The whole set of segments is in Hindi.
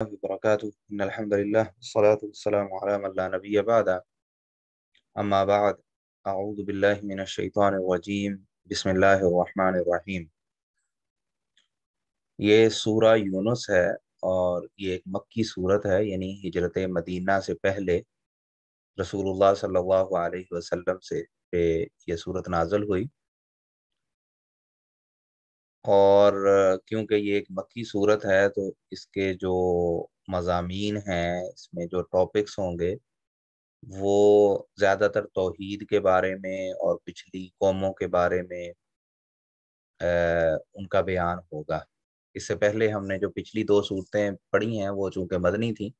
أعوذ بالله من الشيطان الرجيم بسم الله الرحمن الرحيم ये सूरा यूनुस है और ये एक मक्की सूरत है यानी हिजरत मदीना से पहले रसूलुल्लाह सल्लल्लाहु अलैहि वसल्लम से पे ये सूरत नाजल हुई और क्योंकि ये एक मक्की सूरत है तो इसके जो मजामी हैं इसमें जो टॉपिक्स होंगे वो ज़्यादातर तोहद के बारे में और पिछली कौमों के बारे में आ, उनका बयान होगा इससे पहले हमने जो पिछली दो सूरतें पढ़ी हैं वो चूँकि मदनी थी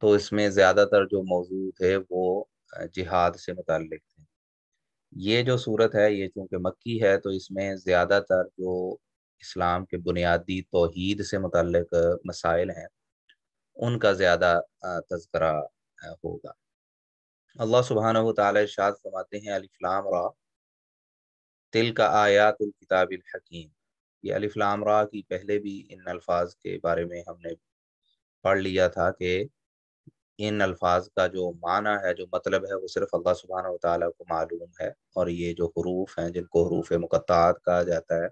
तो इसमें ज़्यादातर जो मौजूद थे वो जिहाद से मुतल थे ये जो सूरत है ये चूंकि मक्की है तो इसमें ज़्यादातर जो इस्लाम के बुनियादी तोहद से मुतक मसाइल हैं उनका ज़्यादा तस्करा होगा अल्लाह सुबहान तशाद फरमाते हैं अलीफ्लाम रा तिल का आयातुल हकीम ये अलीफ्लाम रा की पहले भी इन अल्फाज के बारे में हमने पढ़ लिया था कि इन अल्फाज का जो माना है जो मतलब है वो सिर्फ अल्लाह सुबहाना तला को मालूम है और ये जो हरूफ हैं जिनको हरूफ मुकत्त कहा जाता है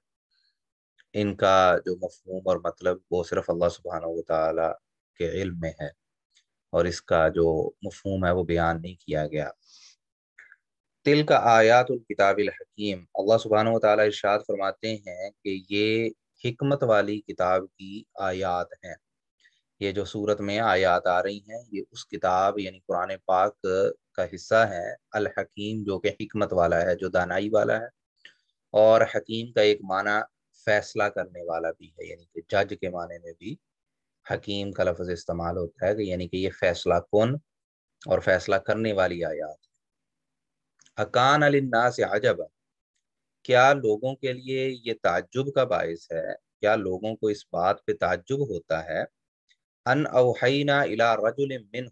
इनका जो मफहूम और मतलब वो सिर्फ अल्लाह सुबहाना तला के इल्म में है और इसका जो मफहूम है वो बयान नहीं किया गया तिल का आयात हकीम अल्लाह सुबहान तला इर्शाद फरमाते हैं कि ये हमत वाली किताब की आयात हैं ये जो सूरत में आयात आ रही हैं ये उस किताब यानी कुरान पाक का हिस्सा है अल हकीम जो कि हमत वाला है जो दानाई वाला है और हकीम का एक माना फैसला करने वाला भी है यानी कि जज के माने में भी हकीम का लफ्ज इस्तेमाल होता है कि यानी कि ये फैसला कौन और फैसला करने वाली आयात अकान अलिन्ना से अजब क्या लोगों के लिए ये ताजुब का बायस है क्या लोगों को इस बात पे ताजुब होता है अन अवहैना इला रजुल मिन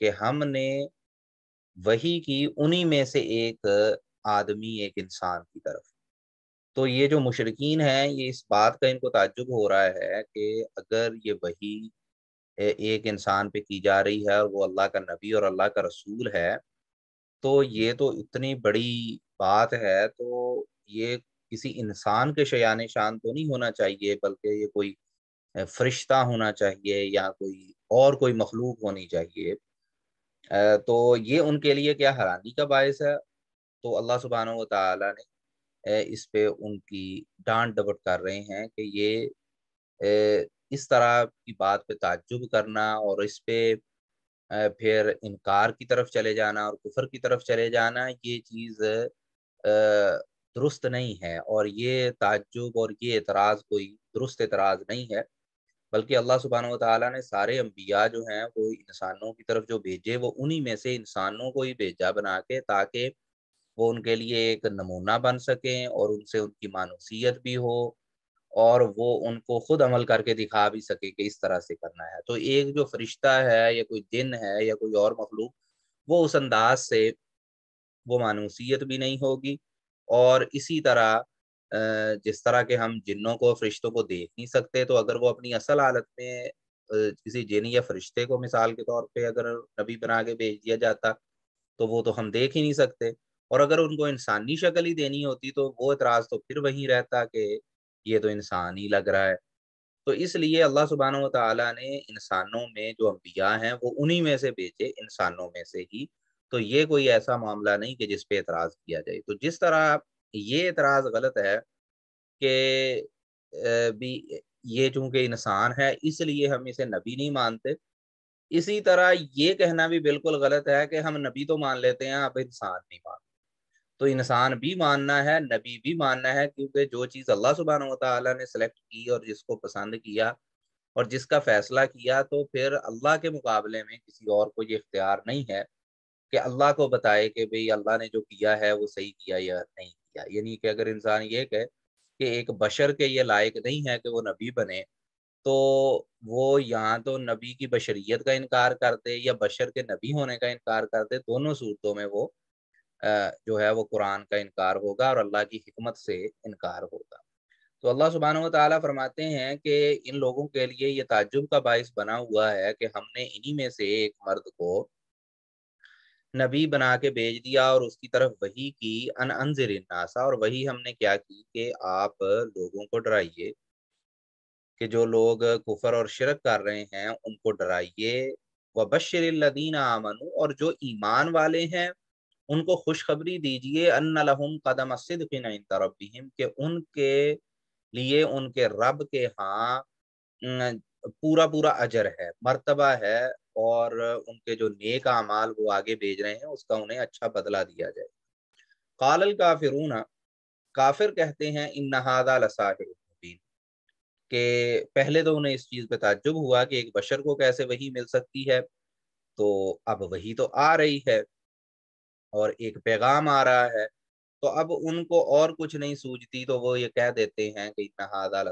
कि हमने वही की उन्हीं में से एक आदमी एक इंसान की तरफ तो ये जो मुशरकिन हैं ये इस बात का इनको ताजुब हो रहा है कि अगर ये वही एक इंसान पे की जा रही है और वो अल्लाह का नबी और अल्लाह का रसूल है तो ये तो इतनी बड़ी बात है तो ये किसी इंसान के शयान शान तो नहीं होना चाहिए बल्कि ये कोई फरिश्ता होना चाहिए या कोई और कोई मखलूक होनी चाहिए तो ये उनके लिए क्या हैरानी का बायस है तो अल्लाह सुबहान ताला ने इस पे उनकी डांट डबट कर रहे हैं कि ये इस तरह की बात पे ताज्जुब करना और इस पे फिर इनकार की तरफ चले जाना और कुफर की तरफ चले जाना ये चीज़ दुरुस्त नहीं है और ये ताज्जुब और ये एतराज़ कोई दुरुस्त एतराज़ नहीं है बल्कि अल्लाह सुबहान तला ने सारे अम्बिया जो हैं वो इंसानों की तरफ जो भेजे वो उन्हीं में से इंसानों को ही भेजा बना के ताकि वो उनके लिए एक नमूना बन सकें और उनसे उनकी मानूसियत भी हो और वो उनको खुद अमल करके दिखा भी सके कि इस तरह से करना है तो एक जो फरिश्ता है या कोई जिन है या कोई और मखलूक वो उस अंदाज से वो मानूसियत भी नहीं होगी और इसी तरह जिस तरह के हम जिन्नों को फरिश्तों को देख नहीं सकते तो अगर वो अपनी असल हालत में किसी जिन या फरिश्ते को मिसाल के तौर पे अगर नबी बना के भेज दिया जाता तो वो तो हम देख ही नहीं सकते और अगर उनको इंसानी शक्ल ही देनी होती तो वो एतराज़ तो फिर वहीं रहता कि ये तो इंसान ही लग रहा है तो इसलिए अल्लाह सुबहान तला ने इंसानों में जो अम्बिया हैं वो उन्हीं में से भेजे इंसानों में से ही तो ये कोई ऐसा मामला नहीं कि जिसपे एतराज़ किया जाए तो जिस तरह ये इतराज़ गलत है कि भी ये चूंकि इंसान है इसलिए हम इसे नबी नहीं मानते इसी तरह ये कहना भी बिल्कुल गलत है कि हम नबी तो मान लेते हैं आप इंसान नहीं मानते तो इंसान भी मानना है नबी भी मानना है क्योंकि जो चीज़ अल्लाह सुबहान तला ने सेलेक्ट की और जिसको पसंद किया और जिसका फैसला किया तो फिर अल्लाह के मुकाबले में किसी और को ये इख्तियार नहीं है कि अल्लाह को बताए कि भाई अल्लाह ने जो किया है वो सही किया या नहीं किया यानी कि अगर इंसान ये कहे कि एक बशर के ये लायक नहीं है कि वो नबी बने तो वो यहाँ तो नबी की बशरीत का इनकार करते या बशर के नबी होने का इनकार करते दोनों सूरतों में वो जो है वो कुरान का इनकार होगा और अल्लाह की हमत से इनकार होगा तो अल्लाह सुबहान ताली फरमाते हैं कि इन लोगों के लिए ये ताजुब का बायस बना हुआ है कि हमने इन्हीं में से एक मर्द को नबी बना के भेज दिया और उसकी तरफ वही की अन अनजरिनासा और वही हमने क्या की कि आप लोगों को डराइए कि जो लोग कुफर और शिरक कर रहे हैं उनको डराइए व बशरदीन आमनु और जो ईमान वाले हैं उनको खुशखबरी दीजिए अन्न लहम कदम सिद्किन के उनके लिए उनके रब के हाँ पूरा पूरा अजर है मर्तबा है और उनके जो नेक अमाल वो आगे भेज रहे हैं उसका उन्हें अच्छा बदला दिया जाए कालल काफिर काफिर कहते हैं इन नहादा के पहले तो उन्हें इस चीज़ पे ताजुब हुआ कि एक बशर को कैसे वही मिल सकती है तो अब वही तो आ रही है और एक पैगाम आ रहा है तो अब उनको और कुछ नहीं सूझती तो वो ये कह देते हैं कि इतना हादा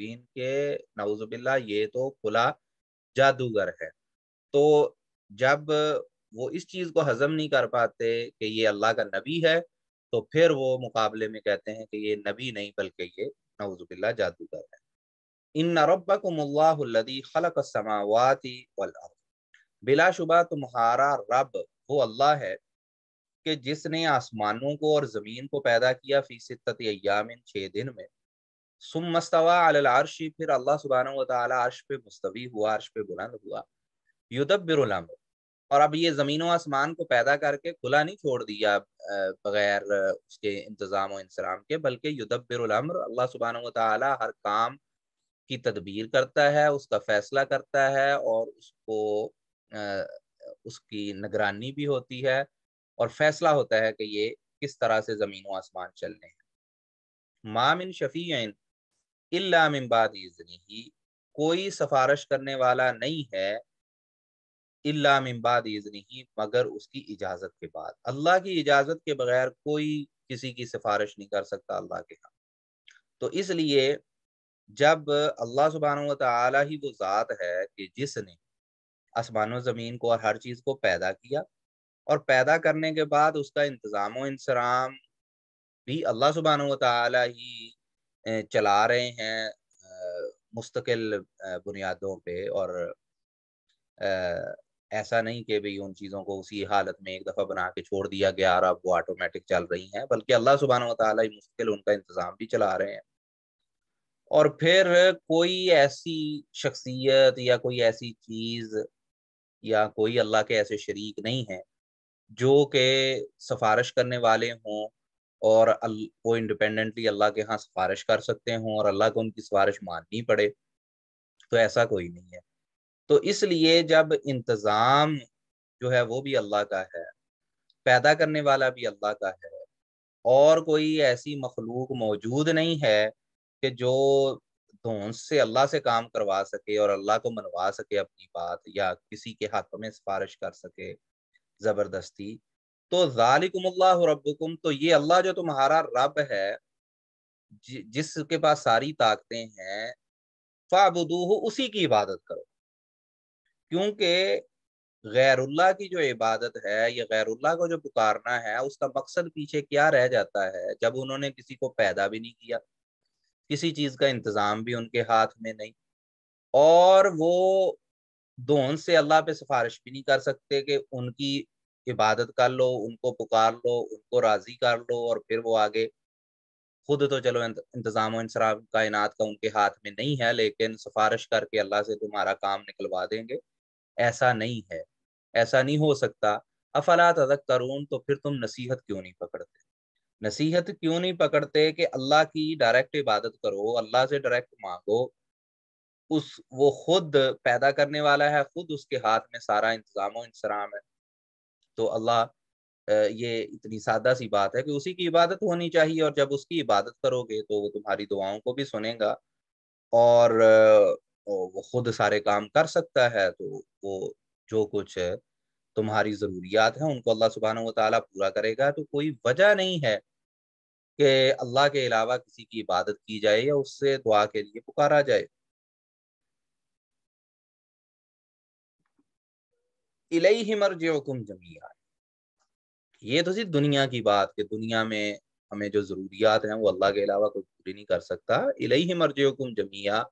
मुस्तकबीन के नवजुबिल्ला ये तो खुला जादूगर है तो जब वो इस चीज़ को हजम नहीं कर पाते कि ये अल्लाह का नबी है तो फिर वो मुकाबले में कहते हैं कि ये नबी नहीं बल्कि ये नवजुबिल्ला जादूगर है इन नरबकमल्लादी खलक समावाती बिलाशुबा तुम्हारा रब वो अल्लाह है कि जिसने आसमानों को और ज़मीन को पैदा किया फी अयाम इन छः दिन में सुम मस्तवा अलारशी फिर अल्लाह सुबहाना वाली अर्श पे मुस्तवी हुआ अर्श पे बुलंद हुआ युदबिरम और अब ये जमीन व आसमान को पैदा करके खुला नहीं छोड़ दिया बगैर उसके इंतज़ाम और इंसराम के बल्कि युदबिरमर अल्लाह सुबहान वाली हर काम की तदबीर करता है उसका फैसला करता है और उसको उसकी निगरानी भी होती है और फैसला होता है कि ये किस तरह से ज़मीन व आसमान चलने हैं मामिन शफीन इलामबाद इजनी कोई सफारश करने वाला नहीं है इलामबाद इजनी मगर उसकी इजाज़त के बाद अल्लाह की इजाज़त के बगैर कोई किसी की सिफारिश नहीं कर सकता अल्लाह के यहाँ तो इसलिए जब अल्लाह सुबहान ताली ही वो ज़ात है कि जिसने आसमान ज़मीन को और हर चीज़ को पैदा किया और पैदा करने के बाद उसका इंतज़ाम इंसराम भी अल्लाह सुबहान ताली ही चला रहे हैं मुस्तकिल बुनियादों पे और ऐसा नहीं कि भाई उन चीज़ों को उसी हालत में एक दफ़ा बना के छोड़ दिया गया और अब वो ऑटोमेटिक चल रही हैं बल्कि अल्लाह सुबहाना तला मुस्तकिल उनका इंतज़ाम भी चला रहे हैं और फिर कोई ऐसी शख्सियत या कोई ऐसी चीज़ या कोई अल्लाह के ऐसे शरीक नहीं है जो कि सफारश करने वाले हों और वो इंडिपेंडेंटली अल्लाह के यहाँ सिफारिश कर सकते हों और अल्लाह को उनकी सिफारिश माननी पड़े तो ऐसा कोई नहीं है तो इसलिए जब इंतज़ाम जो है वो भी अल्लाह का है पैदा करने वाला भी अल्लाह का है और कोई ऐसी मखलूक मौजूद नहीं है कि जो धोंस से अल्लाह से काम करवा सके और अल्लाह को मनवा सके अपनी बात या किसी के हक में सिफारिश कर सके ज़बरदस्ती तो जालिकुमल्लाह तो ये अल्लाह जो तुम्हारा रब है जिसके पास सारी ताकतें हैं फाबदूह उसी की इबादत करो क्योंकि गैरुल्ला की जो इबादत है या गैरुल्ला को जो पुकारना है उसका मकसद पीछे क्या रह जाता है जब उन्होंने किसी को पैदा भी नहीं किया किसी चीज़ का इंतज़ाम भी उनके हाथ में नहीं और वो दोन से अल्लाह पे सिफारिश भी नहीं कर सकते कि उनकी इबादत कर लो उनको पुकार लो उनको राजी कर लो और फिर वो आगे खुद तो चलो इंतज़ाम इंसराफ कायनात का उनके हाथ में नहीं है लेकिन सिफारिश करके अल्लाह से तुम्हारा काम निकलवा देंगे ऐसा नहीं है ऐसा नहीं हो सकता अफला तदक करून तो फिर तुम नसीहत क्यों नहीं पकड़ते नसीहत क्यों नहीं पकड़ते कि अल्लाह की डायरेक्ट इबादत करो अल्लाह से डायरेक्ट मांगो उस वो खुद पैदा करने वाला है खुद उसके हाथ में सारा इंतज़ाम इंसराम है तो अल्लाह ये इतनी सादा सी बात है कि उसी की इबादत होनी चाहिए और जब उसकी इबादत करोगे तो वो तुम्हारी दुआओं को भी सुनेगा और वो खुद सारे काम कर सकता है तो वो जो कुछ तुम्हारी ज़रूरियात है उनको अल्लाह सुबहान वाली पूरा करेगा तो कोई वजह नहीं है कि अल्लाह के अलावा किसी की इबादत की जाए या उससे दुआ के लिए पुकारा जाए इलई मरजुम जमीया ये तो सिर्फ दुनिया की बात कि दुनिया में हमें जो जरूरियात हैं वो अल्लाह के अलावा कोई पूरी नहीं कर सकता इलई मरजुम जमीया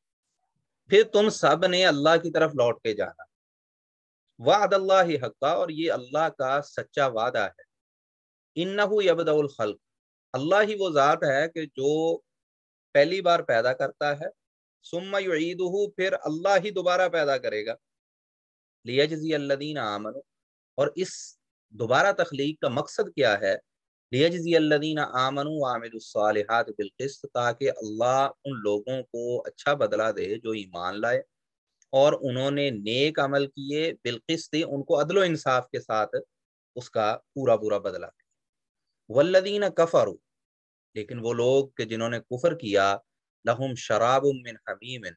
फिर तुम सब ने अल्लाह की तरफ लौट के जाना वाद अल्लाह हक्का और ये अल्लाह का सच्चा वादा है इन्नहु यबदाउल खल्क अल्लाह ही वो ज़ात है कि जो पहली बार पैदा करता है सुम्मा युईदहू फिर अल्लाह ही दोबारा पैदा करेगा लियाजी आमन और इस दोबारा तख्लीक का मकसद क्या है लियाजी आमन आमिरत बिलकस्त ताकि अल्लाह उन लोगों को अच्छा बदला दे जो ईमान लाए और उन्होंने नेक अमल किए बिलकस्त उनको अदलो इंसाफ के साथ उसका पूरा पूरा बदला दे वल्लदीन कफर लेकिन वो लोग जिन्होंने कुफर किया लहुम शराब उमिन हमीमिन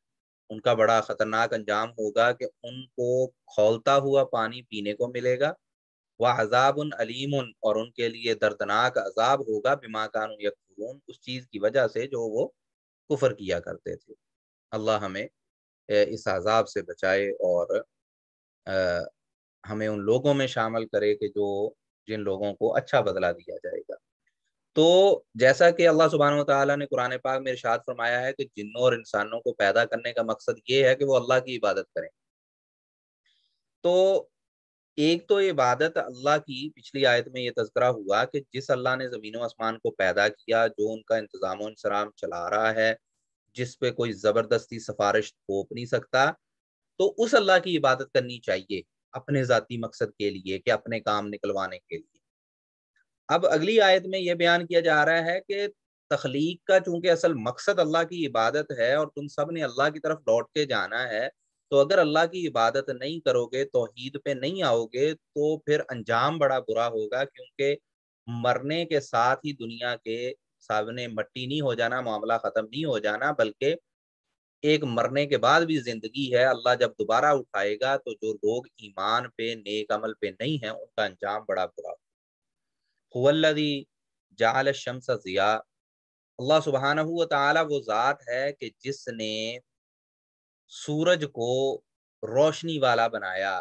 उनका बड़ा खतरनाक अंजाम होगा कि उनको खोलता हुआ पानी पीने को मिलेगा वह अजाब उन अलीम और उनके लिए दर्दनाक अजाब होगा बिमा कान यून उस चीज़ की वजह से जो वो कुफर किया करते थे अल्लाह हमें इस अजाब से बचाए और हमें उन लोगों में शामिल करे कि जो जिन लोगों को अच्छा बदला दिया जाए तो जैसा कि अल्लाह सुबहान तला ने कुरान पाक में इर्शाद फरमाया है कि जिन्हों और इंसानों को पैदा करने का मकसद ये है कि वो अल्लाह की इबादत करें तो एक तो इबादत अल्लाह की पिछली आयत में ये तस्करा हुआ कि जिस अल्लाह ने ज़मीन आसमान को पैदा किया जो उनका इंतज़ाम इंसराम चला रहा है जिस पे कोई ज़बरदस्ती सिफारिश थोप नहीं सकता तो उस अल्लाह की इबादत करनी चाहिए अपने ज़ाती मकसद के लिए कि अपने काम निकलवाने के लिए अब अगली आयत में यह बयान किया जा रहा है कि तख्लीक का चूंकि असल मकसद अल्लाह की इबादत है और तुम सब ने अल्लाह की तरफ लौट के जाना है तो अगर अल्लाह की इबादत नहीं करोगे तोहहीद पे नहीं आओगे तो फिर अंजाम बड़ा बुरा होगा क्योंकि मरने के साथ ही दुनिया के सामने मट्टी नहीं हो जाना मामला ख़त्म नहीं हो जाना बल्कि एक मरने के बाद भी जिंदगी है अल्लाह जब दोबारा उठाएगा तो जो लोग ईमान पे नेक अमल पे नहीं है उनका अंजाम बड़ा बुरा होगा हुवल्लदी जाल शमस ज़िया अल्लाह सुबहान हुआ वो ज़ात है कि जिसने सूरज को रोशनी वाला बनाया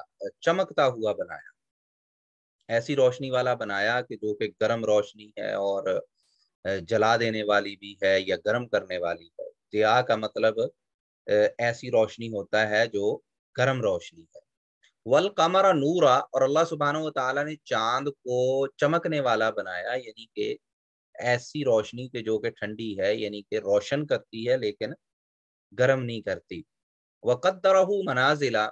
चमकता हुआ बनाया ऐसी रोशनी वाला बनाया कि जो कि गर्म रोशनी है और जला देने वाली भी है या गर्म करने वाली है दिया का मतलब ऐसी रोशनी होता है जो गर्म रोशनी है वल कमरा नूरा और अल्लाह सुबहान तला ने चांद को चमकने वाला बनाया यानी कि ऐसी रोशनी के जो कि ठंडी है यानी कि रोशन करती है लेकिन गर्म नहीं करती वक़द रहू मनाजिला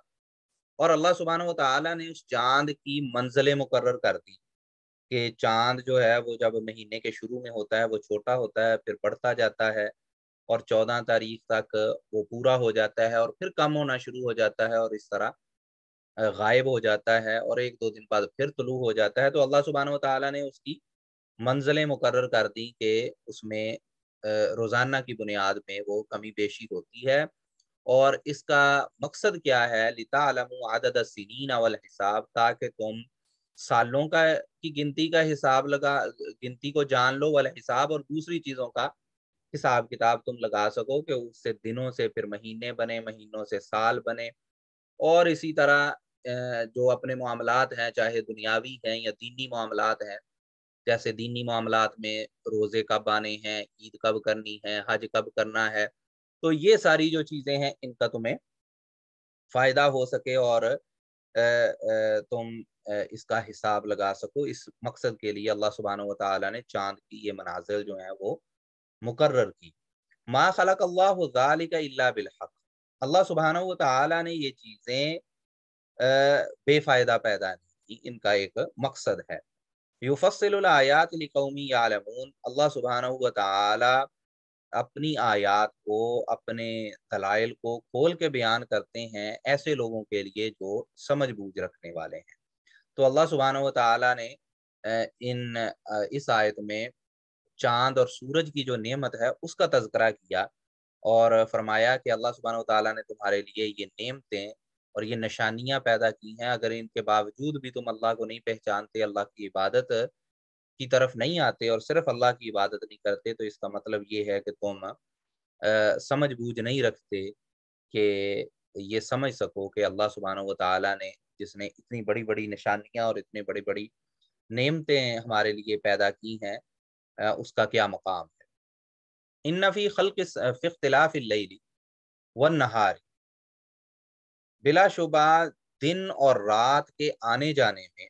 और अल्लाह सुबहान तला ने उस चांद की मंजिलें मुकर कर दी कि चांद जो है वो जब महीने के शुरू में होता है वो छोटा होता है फिर बढ़ता जाता है और चौदह तारीख तक वो पूरा हो जाता है और फिर कम होना शुरू हो जाता है और इस तरह गायब हो जाता है और एक दो दिन बाद फिर तलु हो जाता है तो अल्लाह सुबहान तला ने उसकी मंजिलें मुकर कर दी कि उसमें रोज़ाना की बुनियाद में वो कमी बेशी होती है और इसका मकसद क्या है लिता आदद सिनीन हिसाब ताकि तुम सालों का की गिनती का हिसाब लगा गिनती को जान लो वाला हिसाब और दूसरी चीज़ों का हिसाब किताब तुम लगा सको कि उससे दिनों से फिर महीने बने महीनों से साल बने और इसी तरह जो अपने मामलात हैं चाहे दुनियावी हैं या दीनी मामलात हैं जैसे दीनी मामलात में रोज़े कब आने हैं ईद कब करनी है हज कब करना है तो ये सारी जो चीज़ें हैं इनका तुम्हें फ़ायदा हो सके और तुम इसका हिसाब लगा सको इस मकसद के लिए अल्लाह सुबहान तला ने चांद की ये मनाजिल जो है वो मुकर की माँ खलक अल्लाह का बिलहक अल्लाह सुबहान तला ने ये चीज़ें बेफायदा पैदा नहीं इनका एक मकसद है आयात लिकौमी आलमून अल्लाह सुबहाना तला अपनी आयात को अपने दलाइल को खोल के बयान करते हैं ऐसे लोगों के लिए जो समझ बूझ रखने वाले हैं तो अल्लाह सुबहाना तला ने इन इस आयत में चांद और सूरज की जो नियमत है उसका तस्करा किया और फरमाया कि अल्लाह सुबहान ने तुम्हारे लिए ये नियमतें और ये निशानियां पैदा की हैं अगर इनके बावजूद भी तुम अल्लाह को नहीं पहचानते अल्लाह की इबादत की तरफ नहीं आते और सिर्फ अल्लाह की इबादत नहीं करते तो इसका मतलब ये है कि तुम समझ बूझ नहीं रखते कि ये समझ सको कि अल्लाह सुबहान व ने जिसने इतनी बड़ी बड़ी निशानियाँ और इतनी बड़ी बड़ी नियमतें हमारे लिए पैदा की हैं उसका क्या मकाम है इन नफ़ी खल फ़िख्तलाफ़िली व नहार बिलाशुबा दिन और रात के आने जाने में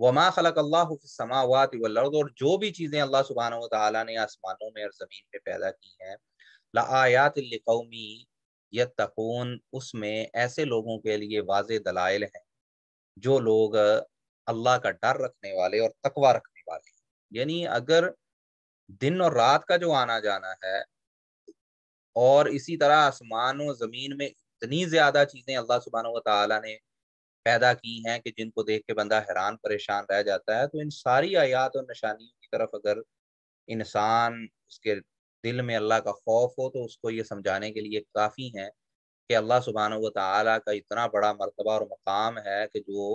वमा खलक अल्लाहमावत वर्द और जो भी चीज़ें अल्लाह सुबहान तला ने आसमानों में और ज़मीन पे पैदा की हैं लायात कौमी यकून उसमें ऐसे लोगों के लिए वाज दलाइल हैं जो लोग अल्लाह का डर रखने वाले और तकवा रखने वाले हैं यानी अगर दिन और रात का जो आना जाना है और इसी तरह आसमान और ज़मीन में इतनी ज्यादा चीजें अल्लाह सुबहान तला ने पैदा की हैं कि जिनको देख के बंदा हैरान परेशान रह जाता है तो इन सारी आयात और निशानियों की तरफ अगर इंसान उसके दिल में अल्लाह का खौफ हो तो उसको ये समझाने के लिए काफ़ी हैं कि अल्लाह सुबहान तला का इतना बड़ा मरतबा और मकाम है कि जो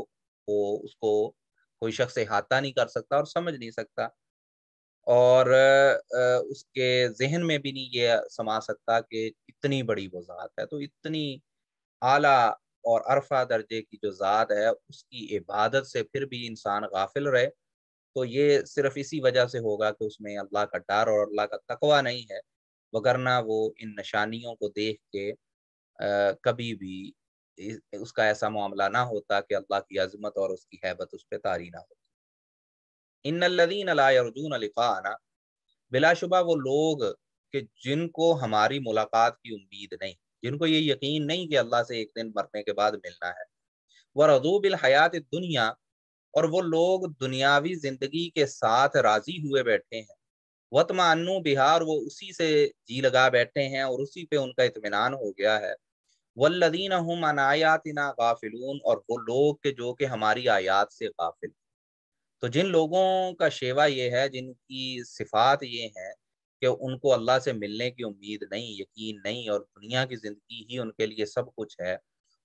वो उसको कोई शख्स अहाता नहीं कर सकता और समझ नहीं सकता और उसके जहन में भी नहीं ये समा सकता कि इतनी बड़ी वो ज़ात है तो इतनी आला और अरफा दर्जे की जो ज़ात है उसकी इबादत से फिर भी इंसान गाफिल रहे तो ये सिर्फ इसी वजह से होगा कि उसमें अल्लाह का डर और अल्लाह का तकवा नहीं है वगरना वो इन निशानियों को देख के आ, कभी भी उसका ऐसा मामला ना होता कि अल्लाह की अजमत और उसकी हैबत उस पर तारी ना होती इन लदीन लिफाना बिलाशुबा वो लोग कि जिनको हमारी मुलाकात की उम्मीद नहीं जिनको ये यकीन नहीं कि अल्लाह से एक दिन मरने के बाद मिलना है वह रजूबिल हयात दुनिया और वो लोग दुनियावी जिंदगी के साथ राजी हुए बैठे हैं वतमानु बिहार वो उसी से जी लगा बैठे हैं और उसी पे उनका इतमान हो गया है वल्लदीन हम अनायातना गाफिलून और वो लोग के जो कि हमारी आयात से गाफिल तो जिन लोगों का शेवा ये है जिनकी सिफात ये है कि उनको अल्लाह से मिलने की उम्मीद नहीं यकीन नहीं और दुनिया की ज़िंदगी ही उनके लिए सब कुछ है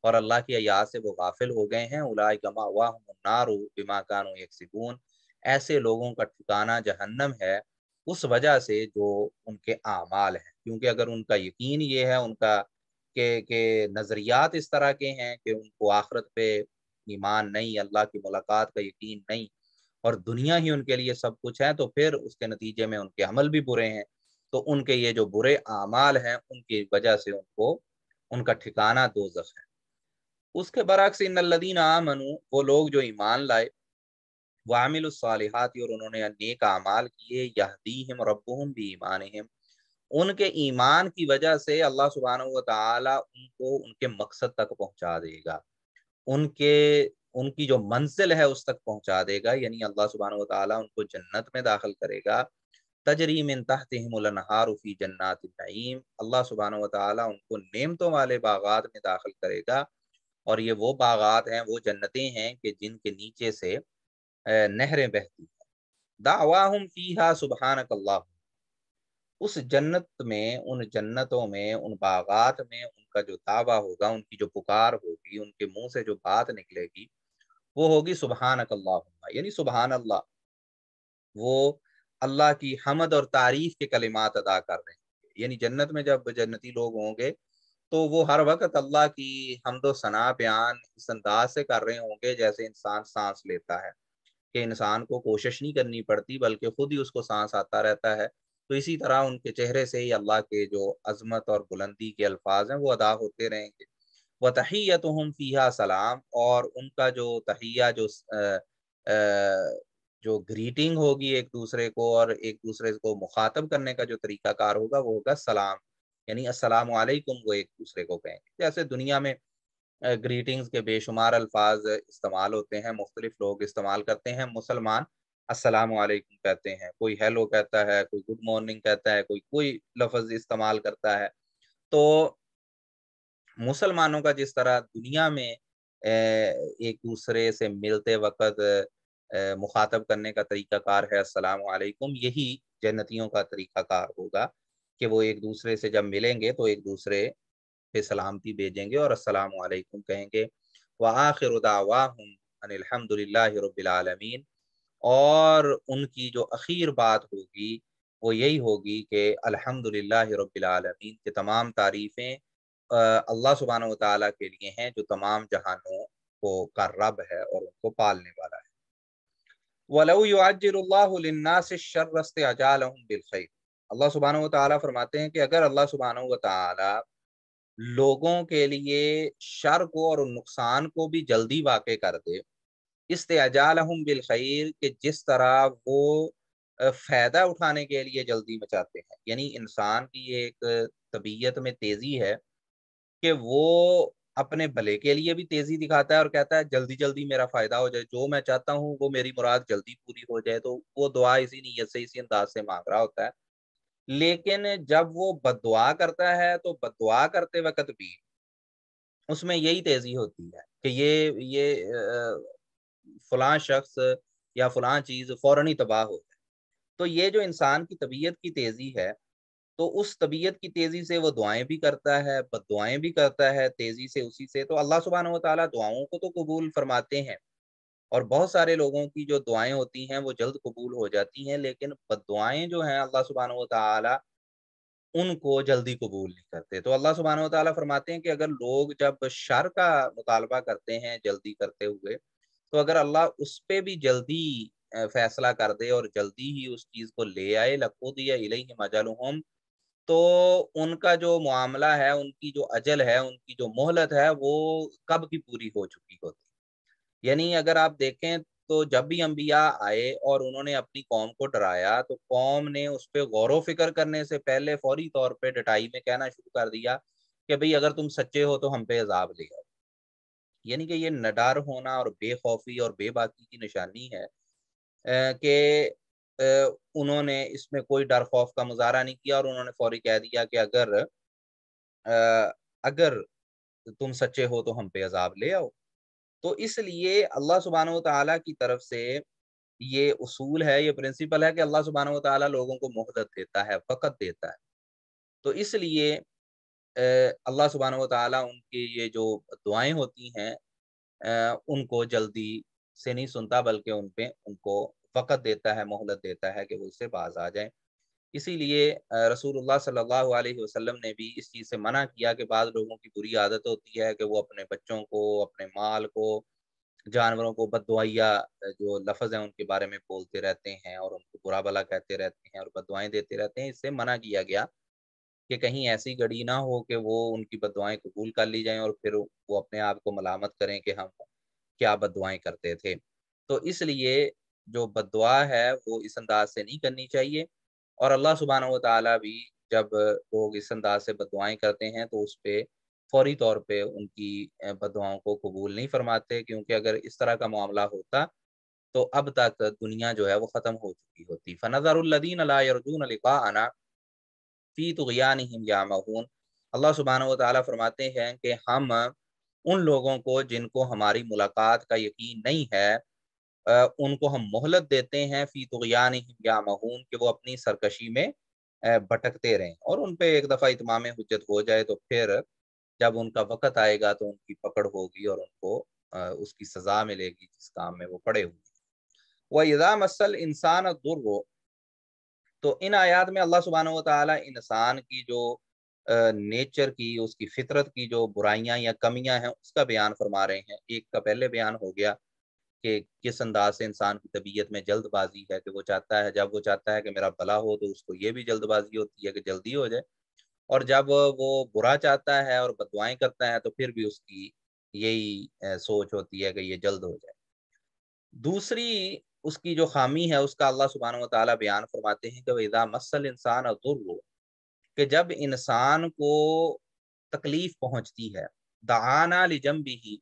और अल्लाह की याद से वो गाफिल हो गए हैं उलाय गमा वाहनारो बिमा कानो सिकून ऐसे लोगों का ठिकाना जहन्नम है उस वजह से जो उनके आमाल हैं क्योंकि अगर उनका यकीन ये है उनका के के नज़रियात इस तरह के हैं कि उनको आखरत पे ईमान नहीं अल्लाह की मुलाकात का यकीन नहीं और दुनिया ही उनके लिए सब कुछ है तो फिर उसके नतीजे में उनके अमल भी बुरे हैं तो उनके ये जो बुरे अमाल हैं उनकी वजह से उनको उनका ठिकाना दो है उसके बरक्स इन आमनु वो लोग जो ईमान लाए वामिलसालहत और उन्होंने नेक अमाल किए और अब भी ईमान उनके ईमान की वजह से अल्लाह सुबहान तला उनको उनके मकसद तक पहुंचा देगा उनके उनकी जो मंजिल है उस तक पहुंचा देगा यानी अल्लाह सुबहान तला उनको जन्नत में दाखिल करेगा तजरीम तहतहारफ़ी जन्नात नईम अल्लाह सुबहान तला उनको नेमतों वाले बागात में दाखिल करेगा और ये वो बागात हैं वो जन्नतें हैं कि जिनके नीचे से नहरें बहती हैं दावाहम फ़ीहा सुबहान उस जन्नत में उन जन्नतों में उन बागात में उनका जो दावा होगा उनकी जो पुकार होगी उनके मुंह से जो बात निकलेगी वो होगी सुबहान अल्लाह यानी सुबहान अल्लाह वो अल्लाह की हमद और तारीफ के कलिमात अदा कर रहे हैं यानी जन्नत में जब जन्नती लोग होंगे तो वो हर वक्त अल्लाह की हमदो सना बयान इस अंदाज से कर रहे होंगे जैसे इंसान सांस लेता है कि इंसान को कोशिश नहीं करनी पड़ती बल्कि खुद ही उसको सांस आता रहता है तो इसी तरह उनके चेहरे से ही अल्लाह के जो अजमत और बुलंदी के अल्फाज हैं वो अदा होते रहेंगे व तहैत फ़िया सलाम और उनका जो तहिया जो आ, आ, जो ग्रीटिंग होगी एक दूसरे को और एक दूसरे को मुखातब करने का जो तरीकाकार होगा वो होगा सलाम यानी अस्सलाम वालेकुम वो एक दूसरे को कहेंगे जैसे दुनिया में ग्रीटिंग्स के बेशुमार अल्फाज इस्तेमाल होते हैं मुख्तलिफ लोग इस्तेमाल करते हैं मुसलमान अस्सलाम वालेकुम कहते हैं कोई हेलो कहता है कोई गुड मॉर्निंग कहता है कोई कोई लफज इस्तेमाल करता है तो मुसलमानों का जिस तरह दुनिया में एक दूसरे से मिलते वक्त मुखातब करने का तरीक़ाकार है वालेकुम यही जन्नतियों का तरीक़ाकार होगा कि वो एक दूसरे से जब मिलेंगे तो एक दूसरे पे सलामती भेजेंगे और वालेकुम कहेंगे व आखिर दावाहम और उनकी जो अखीर बात होगी वो यही होगी कि अल्हम्दुलिल्लाह रब्बिल आलमीन के तमाम तारीफ़ें अल्लाह सुबहान तला के लिए हैं जो तमाम जहानों को का रब है और उनको पालने वाला है वलनासर अल्लाह सुबहान तला फरमाते हैं कि अगर अल्लाह सुबहान तला लोगों के लिए शर को और नुकसान को भी जल्दी वाक़ कर दे इस्तेजालहम बिलखैर के जिस तरह वो फ़ायदा उठाने के लिए जल्दी मचाते हैं यानी इंसान की एक तबीयत में तेज़ी है कि वो अपने भले के लिए भी तेजी दिखाता है और कहता है जल्दी जल्दी मेरा फायदा हो जाए जो मैं चाहता हूँ वो मेरी मुराद जल्दी पूरी हो जाए तो वो दुआ इसी नीयत से इसी अंदाज से मांग रहा होता है लेकिन जब वो बदुआ करता है तो बदुआ करते वक्त भी उसमें यही तेजी होती है कि ये ये फलां शख्स या फलां चीज फौरन ही तबाह हो जाए तो ये जो इंसान की तबीयत की तेजी है तो उस तबीयत की तेजी से वो दुआएं भी करता है दुआएं भी करता है तेजी से उसी से तो अल्लाह सुबहान तला दुआओं को तो कबूल फरमाते हैं और बहुत सारे लोगों की जो दुआएं होती हैं वो जल्द कबूल हो जाती हैं लेकिन बदवाएँ जो हैं अल्लाह सुबहान तला उनको जल्दी कबूल नहीं करते तो अल्लाह सुबहान तला फरमाते हैं कि अगर लोग जब शर का मुतालबा करते हैं जल्दी करते हुए तो अगर अल्लाह उस पर भी जल्दी फैसला कर दे और जल्दी ही उस चीज़ को ले आए लखो दिया ही मजलहम तो उनका जो मामला है उनकी जो अजल है उनकी जो मोहलत है वो कब की पूरी हो चुकी होती यानी अगर आप देखें तो जब भी अम्बिया आए और उन्होंने अपनी कौम को डराया तो कौम ने उस पर गौर फिक्र करने से पहले फौरी तौर पर डटाई में कहना शुरू कर दिया कि भाई अगर तुम सच्चे हो तो हम पे अजाब ले आओ यानी कि ये नडार होना और बेखौफी और बेबाकी की निशानी है कि उन्होंने इसमें कोई डर खौफ का मुजाहरा नहीं किया और उन्होंने फौरी कह दिया कि अगर अगर तुम सच्चे हो तो हम पे अजाब ले आओ तो इसलिए अल्लाह सुबहान तला की तरफ से ये उसूल है ये प्रिंसिपल है कि अल्लाह सुबहान तला लोगों को मोहदत देता है फ़कत देता है तो इसलिए अल्लाह सुबहान तला उनकी ये जो दुआएं होती हैं उनको जल्दी से नहीं सुनता बल्कि उन पे उनको वक़्त देता है मोहलत देता है कि वो इससे बाज आ जाए इसीलिए रसूलुल्लाह सल्लल्लाहु अलैहि वसल्लम ने भी इस चीज़ से मना किया कि बाद लोगों की बुरी आदत होती है कि वो अपने बच्चों को अपने माल को जानवरों को बदवाइया जो लफज हैं उनके बारे में बोलते रहते हैं और उनको बुरा भला कहते रहते हैं और बदवाएँ देते रहते हैं इससे मना किया गया कि कहीं ऐसी घड़ी ना हो कि वो उनकी बदवाएँ कबूल कर ली जाएँ और फिर वो अपने आप को मलामत करें कि हम क्या बदवाएँ करते थे तो इसलिए जो बदवा है वो इस अंदाज से नहीं करनी चाहिए और अल्लाह सुबहान तला भी जब लोग इस अंदाज से बदवाएँ करते हैं तो उस पर फौरी तौर पर उनकी बदवाओं को कबूल नहीं फरमाते क्योंकि अगर इस तरह का मामला होता तो अब तक दुनिया जो है वो ख़त्म हो चुकी होती फ़नज़ारदीन अलाजून आना फ़ी तुगयान या महून अल्लाह सुबहान वाली फरमाते हैं कि हम उन लोगों को जिनको हमारी मुलाकात का यकीन नहीं है उनको हम मोहलत देते हैं फी तुगयान या महून कि वो अपनी सरकशी में भटकते रहें और उन पर एक दफ़ा इतमाम हजत हो जाए तो फिर जब उनका वक़्त आएगा तो उनकी पकड़ होगी और उनको उसकी सज़ा मिलेगी जिस काम में वो पड़े हुए वह यदा मसल इंसान दुर्र तो इन आयात में अल्लाह सुबहान तला इंसान की जो नेचर की उसकी फितरत की जो बुराइयां या कमियां हैं उसका बयान फरमा रहे हैं एक का पहले बयान हो गया कि किस अंदाज से इंसान की तबीयत में जल्दबाजी है कि वो चाहता है जब वो चाहता है कि मेरा भला हो तो उसको ये भी जल्दबाजी होती है कि जल्दी हो जाए और जब वो बुरा चाहता है और बदवाएं करता है तो फिर भी उसकी यही सोच होती है कि ये जल्द हो जाए दूसरी उसकी जो खामी है उसका अल्लाह सुबहान तला बयान फरमाते हैं कि वैदा मसल इंसान अदुर्र कि जब इंसान को तकलीफ पहुंचती है दहाना लिजम भी ही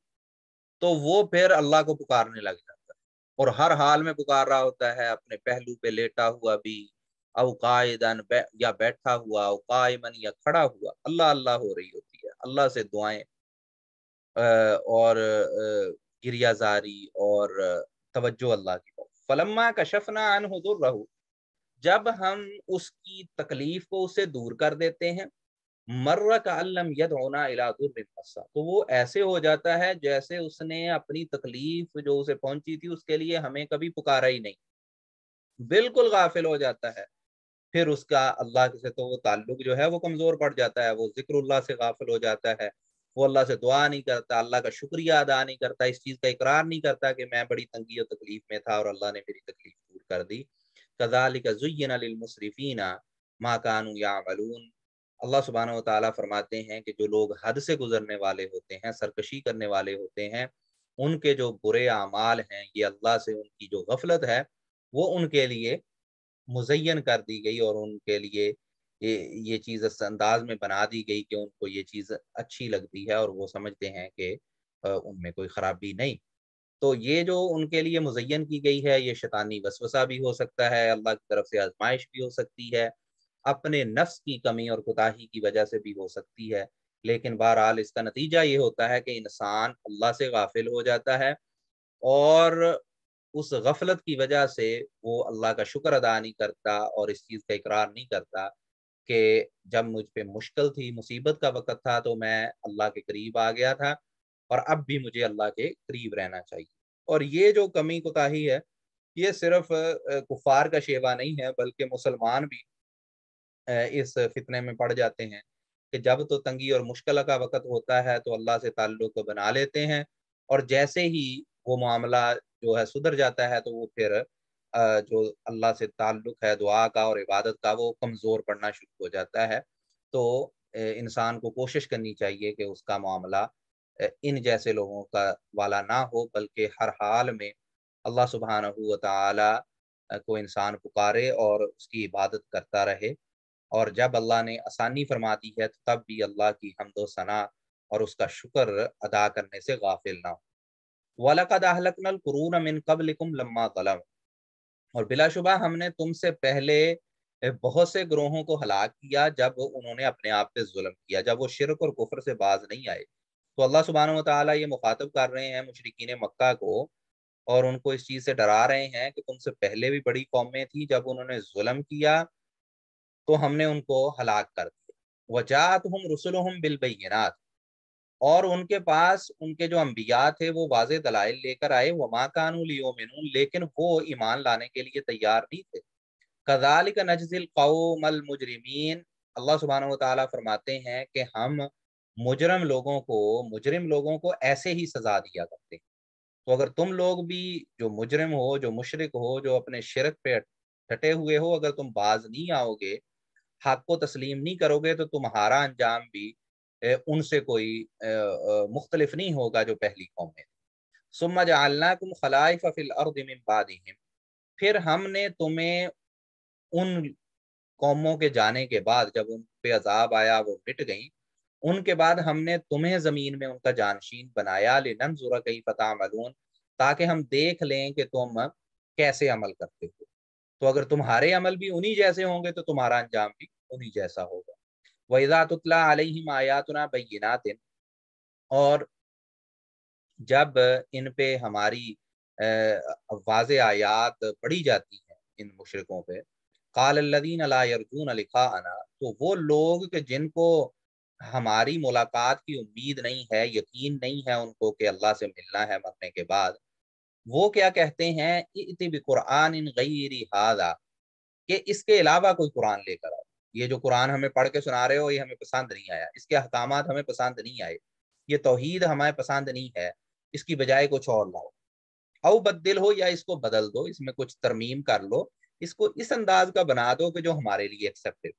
तो वो फिर अल्लाह को पुकारने लग जाता है और हर हाल में पुकार रहा होता है अपने पहलू पे लेटा हुआ भी अवकायदन बै, या बैठा हुआ अवकायमन या खड़ा हुआ अल्लाह अल्लाह हो रही होती है अल्लाह से दुआएं और गिरियाजारी और तवज्जो अल्लाह की तरफ फलम्मा कशफना अनहुदुर रहू जब हम उसकी तकलीफ को उसे दूर कर देते हैं मर्र का अल्लम यद होना इलादुरसा तो वो ऐसे हो जाता है जैसे उसने अपनी तकलीफ जो उसे पहुंची थी उसके लिए हमें कभी पुकारा ही नहीं बिल्कुल गाफिल हो जाता है फिर उसका अल्लाह से तो वो ताल्लुक जो है वो कमज़ोर पड़ जाता है वो जिक्रल्ला से गाफिल हो जाता है वो अल्लाह से दुआ नहीं करता अल्लाह का शुक्रिया अदा नहीं करता इस चीज़ का इकरार नहीं करता कि मैं बड़ी तंगी और तकलीफ में था और अल्लाह ने मेरी तकलीफ दूर कर दी कजालिका जुयन मुसरफीना माकानू यामलून अल्लाह सुबहाना ताली फरमाते हैं कि जो लोग हद से गुजरने वाले होते हैं सरकशी करने वाले होते हैं उनके जो बुरे अमाल हैं ये अल्लाह से उनकी जो गफलत है वो उनके लिए मुजयन कर दी गई और उनके लिए ये ये चीज़ इस अंदाज में बना दी गई कि उनको ये चीज़ अच्छी लगती है और वो समझते हैं कि उनमें कोई ख़राबी नहीं तो ये जो उनके लिए मुजयन की गई है ये शैतानी वसवसा भी हो सकता है अल्लाह की तरफ से आजमाइश भी हो सकती है अपने नफ्स की कमी और कोताही की वजह से भी हो सकती है लेकिन बहरहाल इसका नतीजा ये होता है कि इंसान अल्लाह से गाफिल हो जाता है और उस गफलत की वजह से वो अल्लाह का शुक्र अदा नहीं करता और इस चीज़ का इकरार नहीं करता कि जब मुझ पर मुश्किल थी मुसीबत का वक़्त था तो मैं अल्लाह के करीब आ गया था और अब भी मुझे अल्लाह के करीब रहना चाहिए और ये जो कमी कोताही है ये सिर्फ कुफार का शेवा नहीं है बल्कि मुसलमान भी इस फितने में पड़ जाते हैं कि जब तो तंगी और मुश्किल का वक़्त होता है तो अल्लाह से ताल्लुक बना लेते हैं और जैसे ही वो मामला जो है सुधर जाता है तो वो फिर जो अल्लाह से ताल्लुक है दुआ का और इबादत का वो कमज़ोर पड़ना शुरू हो जाता है तो इंसान को कोशिश करनी चाहिए कि उसका मामला इन जैसे लोगों का वाला ना हो बल्कि हर हाल में अल्लाह सुबहान तला को इंसान पुकारे और उसकी इबादत करता रहे और जब अल्लाह ने आसानी फरमा दी है तो तब भी अल्लाह की हमदो सना और उसका शुक्र अदा करने से गाफिल ना हो वलकदाहलकनलकुरून और बिलाशुबा हमने तुमसे पहले बहुत से ग्रोहों को हलाक किया जब उन्होंने अपने आप पे जुल्म किया जब वो शिरक और कुफर से बाज नहीं आए तो अल्लाह सुबहान तला ये मुखातब कर रहे हैं मुशरकिन मक्का को और उनको इस चीज़ से डरा रहे हैं कि तुमसे पहले भी बड़ी कौमें थी जब उन्होंने जुल्म किया तो हमने उनको हलाक कर दिया वजात हम रसुल हम बिलबैनात और उनके पास उनके जो अम्बिया थे वो वाज दलाइल लेकर आए वमा कानून लेकिन वो ईमान लाने के लिए तैयार नहीं थे कजाल का नजिल कौमल मुजरमीन अल्लाह सुबहान तला फरमाते हैं कि हम मुजरम लोगों को मुजरम लोगों को ऐसे ही सजा दिया करते हैं तो अगर तुम लोग भी जो मुजरम हो जो मुशरक हो जो अपने शिरक पे डटे हुए हो अगर तुम बाज नहीं आओगे हक को तस्लीम नहीं करोगे तो तुम्हारा अंजाम भी उनसे कोई मुख्तलिफ नहीं होगा जो पहली कौम है सुम्मा जल्लाकुम खलाइफ फिल फिर हमने तुम्हें उन कौमों के जाने के बाद जब उन पे अजाब आया वो मिट गई उनके बाद हमने तुम्हें ज़मीन में उनका जानशीन बनाया लिनम जुरा कई फता ताकि हम देख लें कि तुम कैसे अमल करते हो तो अगर तुम्हारे अमल भी उन्हीं जैसे होंगे तो तुम्हारा अंजाम भी उन्हीं जैसा होगा वैज़ातला अलहिम आयातना बैनात और जब इन पे हमारी वाज आयात पढ़ी जाती हैं इन मुशरकों पे कालदीन अलायरजून लिखा आना तो वो लोग के जिनको हमारी मुलाकात की उम्मीद नहीं है यकीन नहीं है उनको कि अल्लाह से मिलना है मरने के बाद वो क्या कहते हैं कुरान इन गई हादा कि इसके अलावा कोई कुरान लेकर आओ ये जो कुरान हमें पढ़ के सुना रहे हो ये हमें पसंद नहीं आया इसके अहकाम हमें पसंद नहीं आए ये तोहद हमें पसंद नहीं है इसकी बजाय कुछ और लाओ औ बदल हो या इसको बदल दो इसमें कुछ तरमीम कर लो इसको इस अंदाज का बना दो कि जो हमारे लिए एक्सेप्टेड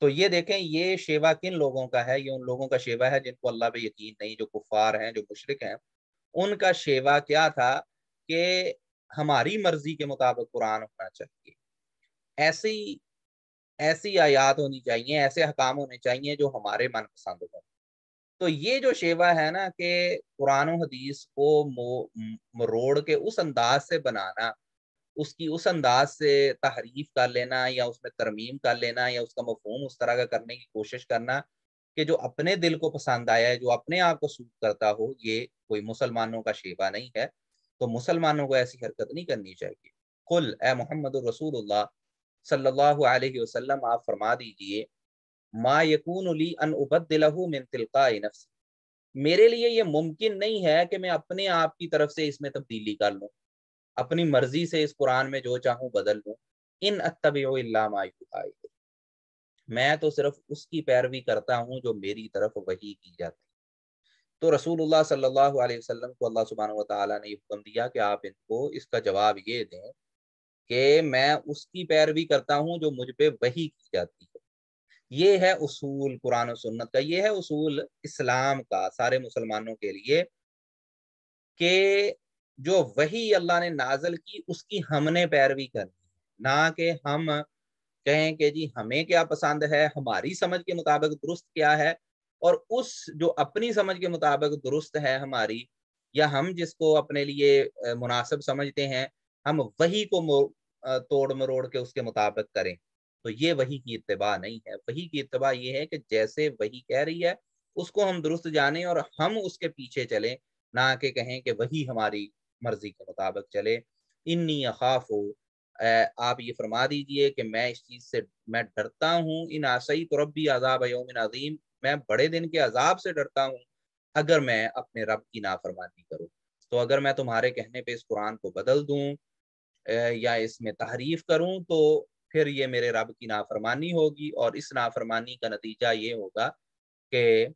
तो ये देखें ये शेवा किन लोगों का है ये उन लोगों का शेवा है जिनको अल्लाह पे यकीन नहीं जो कुफार हैं जो मुशरक हैं उनका शेवा क्या था कि हमारी मर्जी के मुताबिक कुरान होना चाहिए ऐसी ऐसी आयात होनी चाहिए ऐसे हकाम होने चाहिए जो हमारे मनपसंद हों तो ये जो शेवा है ना कि कुरान हदीस को मरोड़ के उस अंदाज से बनाना उसकी उस अंदाज से तहरीफ कर लेना या उसमें तरमीम कर लेना या उसका मफहम उस तरह का करने की कोशिश करना कि जो अपने दिल को पसंद आया है जो अपने आप को सूट करता हो ये कोई मुसलमानों का शेबा नहीं है तो मुसलमानों को ऐसी हरकत नहीं करनी चाहिए कुल ए मोहम्मद रसूल सल्लल्लाहु अलैहि वसल्लम आप फरमा दीजिए मा यकून अली अन उबदलहू मिन तिलका नफ्स मेरे लिए ये मुमकिन नहीं है कि मैं अपने आप की तरफ से इसमें तब्दीली कर लूँ अपनी मर्जी से इस कुरान में जो चाहूँ बदल लूँ इन अतब मायूहाई मैं तो सिर्फ उसकी पैरवी करता हूँ जो मेरी तरफ वही की जाती तो रसूलुल्लाह सल्लल्लाहु अलैहि वसल्लम को अल्लाह सुबहान तआला ने हुक्म दिया कि आप इनको इसका जवाब ये दें कि मैं उसकी पैरवी करता हूँ जो मुझ पर वही की जाती है ये है उसूल कुरान और सुन्नत का ये है उसूल इस्लाम का सारे मुसलमानों के लिए कि जो वही अल्लाह ने नाजल की उसकी हमने पैरवी करनी ना कि हम कहें कि जी हमें क्या पसंद है हमारी समझ के मुताबिक दुरुस्त क्या है और उस जो अपनी समझ के मुताबिक दुरुस्त है हमारी या हम जिसको अपने लिए मुनासिब समझते हैं हम वही को तोड़ मरोड़ के उसके मुताबिक करें तो ये वही की इतबा नहीं है वही की इतबा ये है कि जैसे वही कह रही है उसको हम दुरुस्त जाने और हम उसके पीछे चलें ना कि कहें कि वही हमारी मर्जी के मुताबिक चले इन्नी अखाफ हो आप ये फरमा दीजिए कि मैं इस चीज़ से मैं डरता हूँ इन आसई तो रबी अजाब अजीम मैं बड़े दिन के अजाब से डरता हूँ अगर मैं अपने रब की नाफरमानी करूँ तो अगर मैं तुम्हारे कहने पे इस कुरान को बदल दूँ या इसमें तहरीफ करूँ तो फिर ये मेरे रब की नाफरमानी होगी और इस नाफरमानी का नतीजा ये होगा कि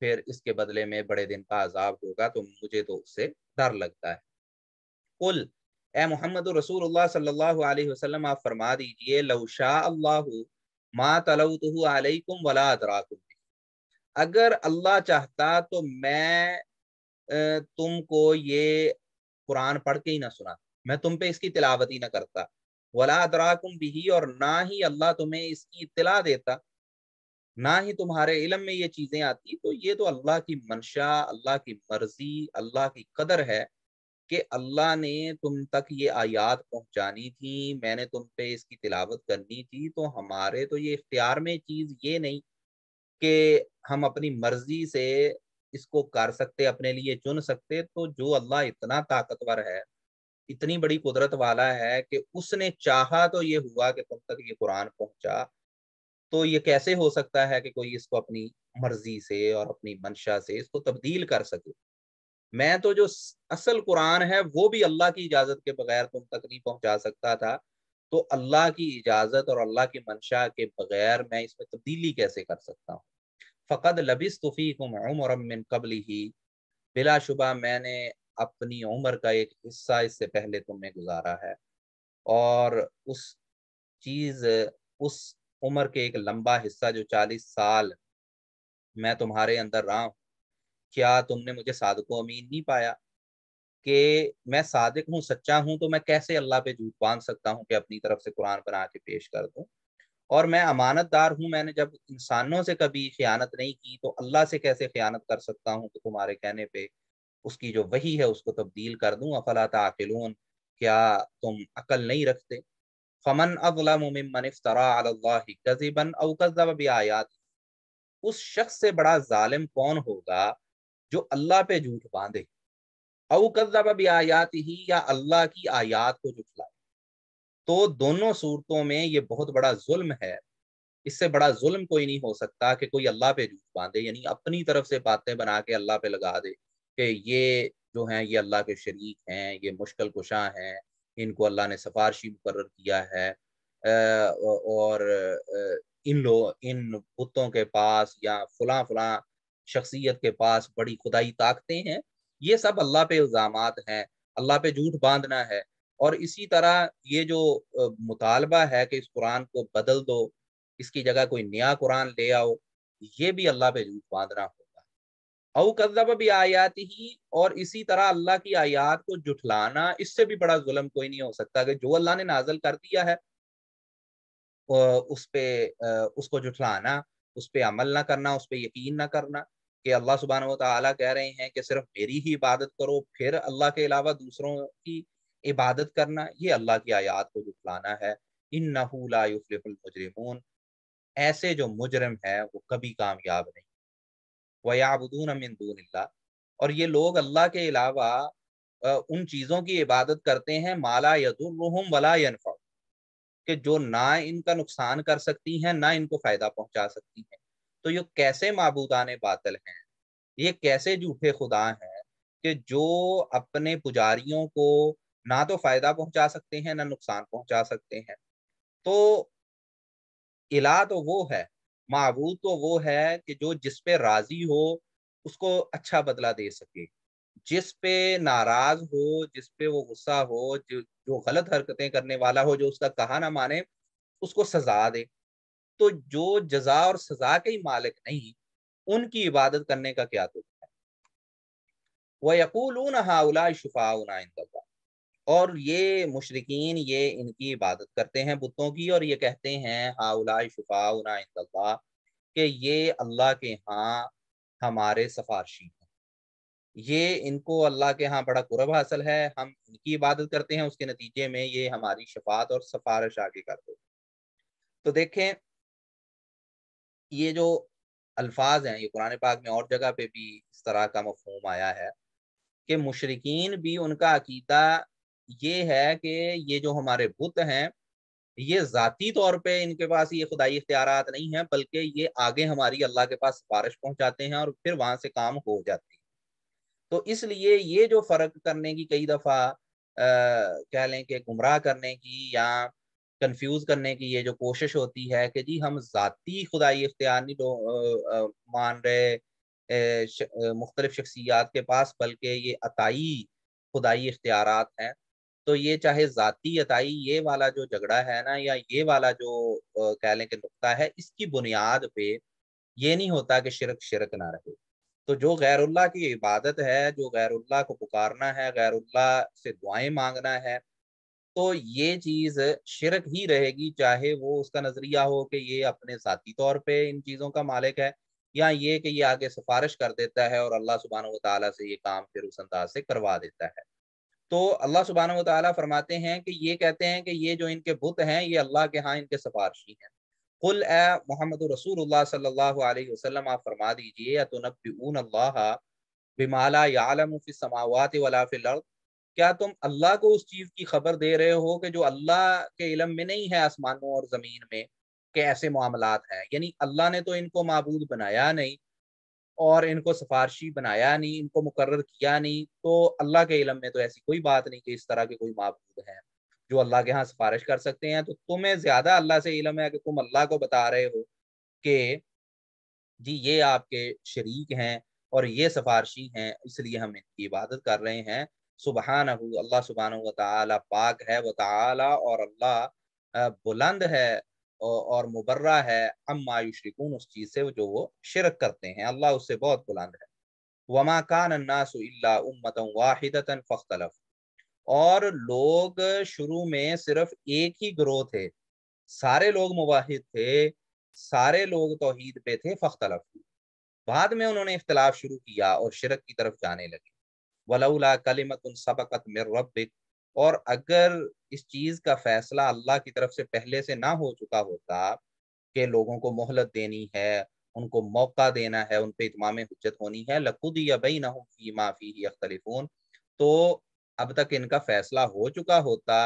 फिर इसके बदले में बड़े दिन का अजाब होगा तो मुझे तो उससे डर लगता है कुल ए मोहम्मद रसूल सल्लल्लाहु आप फरमा दीजिए लौशा अल्लाह मा तलतु अलैकुम वला अदराकुम अगर अल्लाह चाहता तो मैं तुमको ये कुरान पढ़ के ही ना सुना मैं तुम पे इसकी तिलावत ही ना करता वला अदराकुम भी और ना ही अल्लाह तुम्हें इसकी इतला देता ना ही तुम्हारे इलम में ये चीज़ें आती तो ये तो अल्लाह की मंशा अल्लाह की मर्जी अल्लाह की कदर है कि अल्लाह ने तुम तक ये आयात पहुंचानी थी मैंने तुम पे इसकी तिलावत करनी थी तो हमारे तो ये इख्तियार में चीज़ ये नहीं कि हम अपनी मर्जी से इसको कर सकते अपने लिए चुन सकते तो जो अल्लाह इतना ताकतवर है इतनी बड़ी कुदरत वाला है कि उसने चाहा तो ये हुआ कि तुम तक ये कुरान पहुंचा तो ये कैसे हो सकता है कि कोई इसको अपनी मर्जी से और अपनी मंशा से इसको तब्दील कर सके मैं तो जो असल कुरान है वो भी अल्लाह की इजाज़त के बगैर तुम तक नहीं पहुंचा सकता था तो अल्लाह की इजाज़त और अल्लाह की मंशा के बगैर मैं इसमें तब्दीली कैसे कर सकता हूँ फ़कद लबिस तुफ़ीकुमरमिन कबली ही बिलाशुबा मैंने अपनी उम्र का एक हिस्सा इससे पहले तुमने गुजारा है और उस चीज़ उस उम्र के एक लंबा हिस्सा जो चालीस साल मैं तुम्हारे अंदर रहा हूँ क्या तुमने मुझे साधको अमीन नहीं पाया कि मैं सादक हूँ सच्चा हूँ तो मैं कैसे अल्लाह पे झूठ बांध सकता हूँ कि अपनी तरफ से कुरान बना के पेश कर दूँ और मैं अमानतदार हूँ मैंने जब इंसानों से कभी ख़यानत नहीं की तो अल्लाह से कैसे ख़यानत कर सकता हूँ कि तुम्हारे कहने पे उसकी जो वही है उसको तब्दील कर दूँ अफला ताकिलून क्या तुम अकल नहीं रखते फमन अवलमन अवकज़ब आयात उस शख्स से बड़ा ालिम कौन होगा जो अल्लाह पे झूठ बांधे अव भी आयात ही या अल्लाह की आयात को झुठलाए तो दोनों सूरतों में ये बहुत बड़ा जुल्म है इससे बड़ा जुल्म कोई नहीं हो सकता कि कोई अल्लाह पे झूठ बांधे यानी अपनी तरफ से बातें बना के अल्लाह पे लगा दे कि ये जो हैं ये अल्लाह के शरीक हैं ये मुश्किल कुशा हैं इनको अल्लाह ने सफारशी मुकर किया है और इन लोग इन बुतों के पास या फला फलां शख्सियत के पास बड़ी खुदाई ताकतें हैं ये सब अल्लाह पे इल्ज़ाम हैं अल्लाह पे झूठ बांधना है और इसी तरह ये जो मुतालबा है कि इस कुरान को बदल दो इसकी जगह कोई नया कुरान ले आओ ये भी अल्लाह पे झूठ बांधना होगा अव कदब भी आयात ही और इसी तरह अल्लाह की आयात को जुठलाना इससे भी बड़ा जुल्म कोई नहीं हो सकता कि जो अल्लाह ने नाजल कर दिया है उस पर उसको जुठलाना उस पर अमल ना करना उस पर यकीन ना करना कि अल्लाह सुबहान तला कह रहे हैं कि सिर्फ मेरी ही इबादत करो फिर अल्लाह के अलावा दूसरों की इबादत करना ये अल्लाह की आयात को जुटलाना है इन नहुलाफलमजरमून ऐसे जो मुजरम है वो कभी कामयाब नहीं वयाबून अमिनदून और ये लोग अल्लाह के अलावा उन चीज़ों की इबादत करते हैं माला यदुलरहम वला यनफा कि जो ना इनका नुकसान कर सकती हैं ना इनको फ़ायदा पहुंचा सकती हैं तो ये कैसे मबूदान बातल हैं ये कैसे झूठे खुदा हैं कि जो अपने पुजारियों को ना तो फायदा पहुंचा सकते हैं ना नुकसान पहुंचा सकते हैं तो इला तो वो है मबूद तो वो है कि जो जिस पे राजी हो उसको अच्छा बदला दे सके जिस पे नाराज हो जिस पे वो गुस्सा हो जो जो गलत हरकतें करने वाला हो जो उसका कहा ना माने उसको सजा दे तो जो जजा और सजा के ही मालिक नहीं उनकी इबादत करने का क्या तरीका है वह यकूल हाउला शफाउना और ये मुशरकिन ये इनकी इबादत करते हैं बुतों की और ये कहते हैं हाउला शफाउना इंदल्ला कि ये अल्लाह के यहाँ हमारे सफारशी हैं ये इनको अल्लाह के यहाँ बड़ा कुरब हासिल है हम इनकी इबादत करते हैं उसके नतीजे में ये हमारी शफात और सफारश आगे कर दो तो देखें ये जो अल्फाज हैं ये कुरान पाक में और जगह पे भी इस तरह का मफहम आया है कि मुशरकिन भी उनका अकीदा ये है कि ये जो हमारे बुत हैं ये ज़ाती तौर पे इनके पास ये खुदाई इख्तियार नहीं है बल्कि ये आगे हमारी अल्लाह के पास सिफारिश पहुंचाते हैं और फिर वहाँ से काम हो जाते हैं तो इसलिए ये जो फ़र्क करने की कई दफ़ा कह लें कि गुमराह करने की या कंफ्यूज करने की ये जो कोशिश होती है कि जी हम ज़ाती खुदाई इख्तियार नहीं मान रहे मुख्तलिफ शख्सियात के पास बल्कि ये अताई खुदाई इख्तियार हैं तो ये चाहे ज़ाती अताई ये वाला जो झगड़ा है ना या ये वाला जो कह लें कि नुकता है इसकी बुनियाद पे ये नहीं होता कि शिरक शिरक ना रहे तो जो गैरुल्ला की इबादत है जो गैरुल्ला को पुकारना है गैरुल्ला से दुआएं मांगना है तो ये चीज शिरक ही रहेगी चाहे वो उसका नजरिया हो कि ये अपने जाती तौर पे इन चीजों का मालिक है या ये कि ये आगे सिफारिश कर देता है और अल्लाह सुबहान तला से ये काम फिर उस अंदाज से करवा देता है तो अल्लाह सुबहान तला फरमाते हैं कि ये कहते हैं कि ये जो इनके बुत हैं ये अल्लाह के यहाँ इनके सिफारशी हैं कुल ए मोहम्मद रसूल सल्लाम आप फरमा दीजिए या तो नबी अल्लाह बिमाला यालम फिसमावात वला फिल क्या तुम अल्लाह को उस चीज की खबर दे रहे हो कि जो अल्लाह के इलम में नहीं है आसमानों और जमीन में के ऐसे मामला हैं यानी अल्लाह ने तो इनको मबूद बनाया नहीं और इनको सिफारशी बनाया नहीं इनको मुकर किया नहीं तो अल्लाह के इलम में तो ऐसी कोई बात नहीं कि इस तरह के कोई मबूद हैं जो अल्लाह के यहाँ सिफारिश कर सकते हैं तो तुम्हें ज़्यादा अल्लाह से इलम है कि तुम अल्लाह को बता रहे हो कि जी ये आपके शरीक हैं और ये सिफारशी हैं इसलिए हम इनकी इबादत कर रहे हैं सुबहान अल्लाह सुबहान वाली पाक है व तला और अल्लाह बुलंद है और मुबर्रा है अम्मायुशरिकून उस चीज़ से जो वो शिरक करते हैं अल्लाह उससे बहुत बुलंद है वमा कान नासुल्ला उम्मत वाहिदता फ़ख्तलफ़ और लोग शुरू में सिर्फ एक ही ग्रोह थे सारे लोग मुबाहिद थे सारे लोग तोहहीद पे थे फ़ख्तलफ बाद में उन्होंने इख्तलाफ शुरू किया और शिरक की तरफ जाने लगे वलौला कलिमत सबकत मेर रब और अगर इस चीज़ का फैसला अल्लाह की तरफ से पहले से ना हो चुका होता कि लोगों को मोहलत देनी है उनको मौका देना है उन पर इतमाम हजत होनी है लकुद या बई ना फी माफ़ी ही अख्तलिफून तो अब तक इनका फैसला हो चुका होता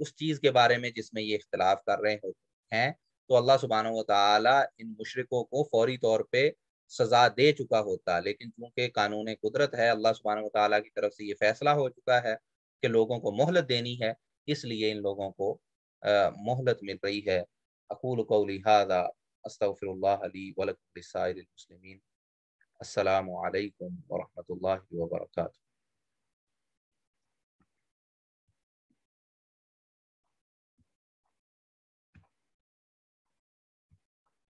उस चीज़ के बारे में जिसमें ये इख्तलाफ कर रहे होते हैं तो अल्लाह सुबहाना ताली इन मुशरकों को फौरी तौर पर सजा दे चुका होता लेकिन चूंकि कानून कुदरत है अल्लाह सुबहान तला की तरफ से ये फैसला हो चुका है कि लोगों को मोहलत देनी है इसलिए इन लोगों को मोहलत मिल रही है अकूल कौलिहादा अस्तफ़िरली वलकमसमिन अल्लाम वरहमल वर्का